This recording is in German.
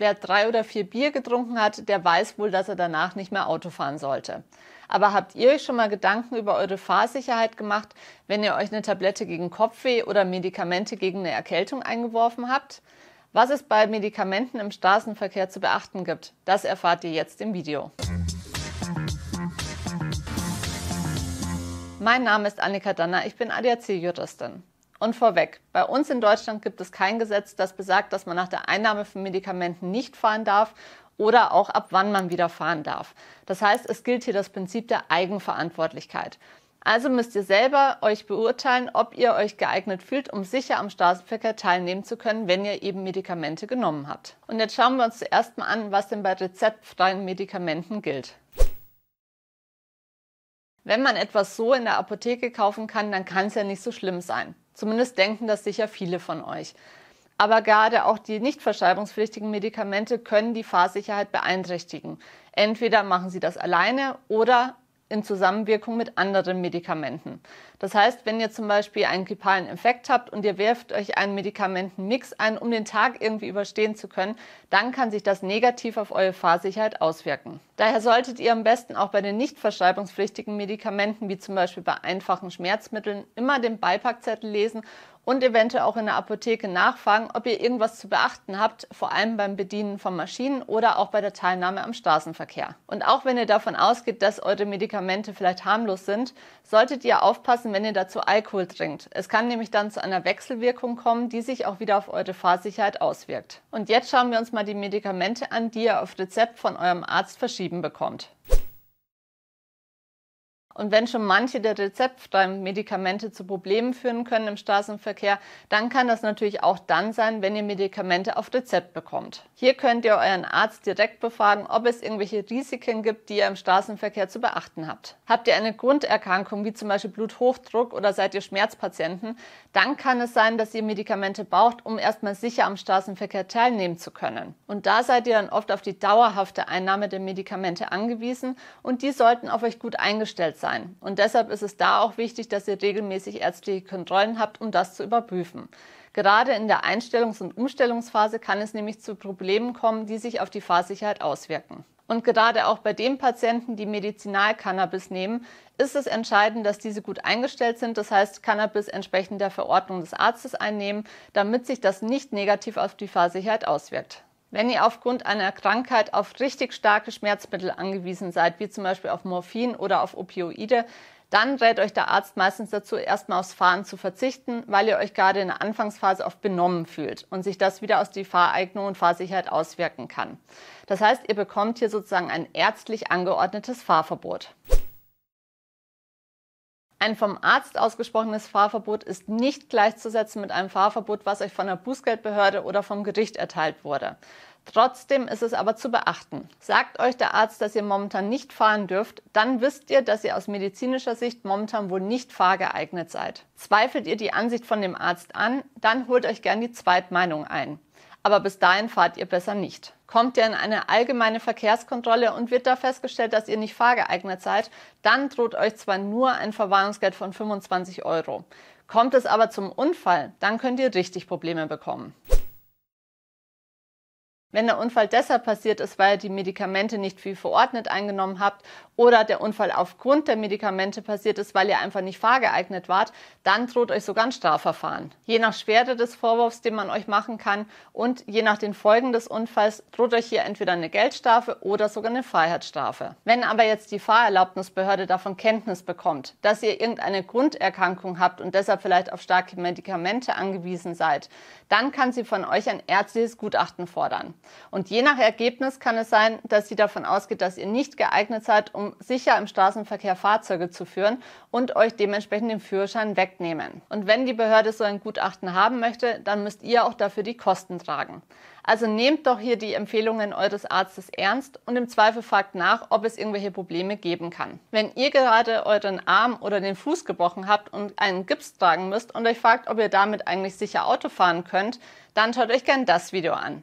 Wer drei oder vier Bier getrunken hat, der weiß wohl, dass er danach nicht mehr Auto fahren sollte. Aber habt ihr euch schon mal Gedanken über eure Fahrsicherheit gemacht, wenn ihr euch eine Tablette gegen Kopfweh oder Medikamente gegen eine Erkältung eingeworfen habt? Was es bei Medikamenten im Straßenverkehr zu beachten gibt, das erfahrt ihr jetzt im Video. Mein Name ist Annika Danner, ich bin ADAC-Juristin. Und vorweg, bei uns in Deutschland gibt es kein Gesetz, das besagt, dass man nach der Einnahme von Medikamenten nicht fahren darf oder auch ab wann man wieder fahren darf. Das heißt, es gilt hier das Prinzip der Eigenverantwortlichkeit. Also müsst ihr selber euch beurteilen, ob ihr euch geeignet fühlt, um sicher am Straßenverkehr teilnehmen zu können, wenn ihr eben Medikamente genommen habt. Und jetzt schauen wir uns zuerst mal an, was denn bei rezeptfreien Medikamenten gilt. Wenn man etwas so in der Apotheke kaufen kann, dann kann es ja nicht so schlimm sein. Zumindest denken das sicher viele von euch. Aber gerade auch die nicht verschreibungspflichtigen Medikamente können die Fahrsicherheit beeinträchtigen. Entweder machen sie das alleine oder in Zusammenwirkung mit anderen Medikamenten. Das heißt, wenn ihr zum Beispiel einen grippalen Infekt habt und ihr werft euch einen Medikamentenmix ein, um den Tag irgendwie überstehen zu können, dann kann sich das negativ auf eure Fahrsicherheit auswirken. Daher solltet ihr am besten auch bei den nicht verschreibungspflichtigen Medikamenten, wie zum Beispiel bei einfachen Schmerzmitteln, immer den Beipackzettel lesen und eventuell auch in der Apotheke nachfragen, ob ihr irgendwas zu beachten habt, vor allem beim Bedienen von Maschinen oder auch bei der Teilnahme am Straßenverkehr. Und auch wenn ihr davon ausgeht, dass eure Medikamente vielleicht harmlos sind, solltet ihr aufpassen, wenn ihr dazu Alkohol trinkt. Es kann nämlich dann zu einer Wechselwirkung kommen, die sich auch wieder auf eure Fahrsicherheit auswirkt. Und jetzt schauen wir uns mal die Medikamente an, die ihr auf Rezept von eurem Arzt verschieben bekommt. Und wenn schon manche der rezeptfreien Medikamente zu Problemen führen können im Straßenverkehr, dann kann das natürlich auch dann sein, wenn ihr Medikamente auf Rezept bekommt. Hier könnt ihr euren Arzt direkt befragen, ob es irgendwelche Risiken gibt, die ihr im Straßenverkehr zu beachten habt. Habt ihr eine Grunderkrankung wie zum Beispiel Bluthochdruck oder seid ihr Schmerzpatienten, dann kann es sein, dass ihr Medikamente braucht, um erstmal sicher am Straßenverkehr teilnehmen zu können. Und da seid ihr dann oft auf die dauerhafte Einnahme der Medikamente angewiesen und die sollten auf euch gut eingestellt sein sein. Und deshalb ist es da auch wichtig, dass ihr regelmäßig ärztliche Kontrollen habt, um das zu überprüfen. Gerade in der Einstellungs- und Umstellungsphase kann es nämlich zu Problemen kommen, die sich auf die Fahrsicherheit auswirken. Und gerade auch bei den Patienten, die Medizinalcannabis nehmen, ist es entscheidend, dass diese gut eingestellt sind. Das heißt, Cannabis entsprechend der Verordnung des Arztes einnehmen, damit sich das nicht negativ auf die Fahrsicherheit auswirkt. Wenn ihr aufgrund einer Krankheit auf richtig starke Schmerzmittel angewiesen seid, wie zum Beispiel auf Morphin oder auf Opioide, dann rät euch der Arzt meistens dazu, erstmal aufs Fahren zu verzichten, weil ihr euch gerade in der Anfangsphase oft benommen fühlt und sich das wieder aus die Fahreignung und Fahrsicherheit auswirken kann. Das heißt, ihr bekommt hier sozusagen ein ärztlich angeordnetes Fahrverbot. Ein vom Arzt ausgesprochenes Fahrverbot ist nicht gleichzusetzen mit einem Fahrverbot, was euch von der Bußgeldbehörde oder vom Gericht erteilt wurde. Trotzdem ist es aber zu beachten. Sagt euch der Arzt, dass ihr momentan nicht fahren dürft, dann wisst ihr, dass ihr aus medizinischer Sicht momentan wohl nicht fahrgeeignet seid. Zweifelt ihr die Ansicht von dem Arzt an, dann holt euch gern die Zweitmeinung ein aber bis dahin fahrt ihr besser nicht. Kommt ihr in eine allgemeine Verkehrskontrolle und wird da festgestellt, dass ihr nicht fahrgeeignet seid, dann droht euch zwar nur ein Verwarnungsgeld von 25 Euro. Kommt es aber zum Unfall, dann könnt ihr richtig Probleme bekommen. Wenn der Unfall deshalb passiert ist, weil ihr die Medikamente nicht viel verordnet eingenommen habt oder der Unfall aufgrund der Medikamente passiert ist, weil ihr einfach nicht fahrgeeignet wart, dann droht euch sogar ein Strafverfahren. Je nach Schwere des Vorwurfs, den man euch machen kann und je nach den Folgen des Unfalls droht euch hier entweder eine Geldstrafe oder sogar eine Freiheitsstrafe. Wenn aber jetzt die Fahrerlaubnisbehörde davon Kenntnis bekommt, dass ihr irgendeine Grunderkrankung habt und deshalb vielleicht auf starke Medikamente angewiesen seid, dann kann sie von euch ein ärztliches Gutachten fordern. Und je nach Ergebnis kann es sein, dass sie davon ausgeht, dass ihr nicht geeignet seid, um sicher im Straßenverkehr Fahrzeuge zu führen und euch dementsprechend den Führerschein wegnehmen. Und wenn die Behörde so ein Gutachten haben möchte, dann müsst ihr auch dafür die Kosten tragen. Also nehmt doch hier die Empfehlungen eures Arztes ernst und im Zweifel fragt nach, ob es irgendwelche Probleme geben kann. Wenn ihr gerade euren Arm oder den Fuß gebrochen habt und einen Gips tragen müsst und euch fragt, ob ihr damit eigentlich sicher Auto fahren könnt, dann schaut euch gern das Video an.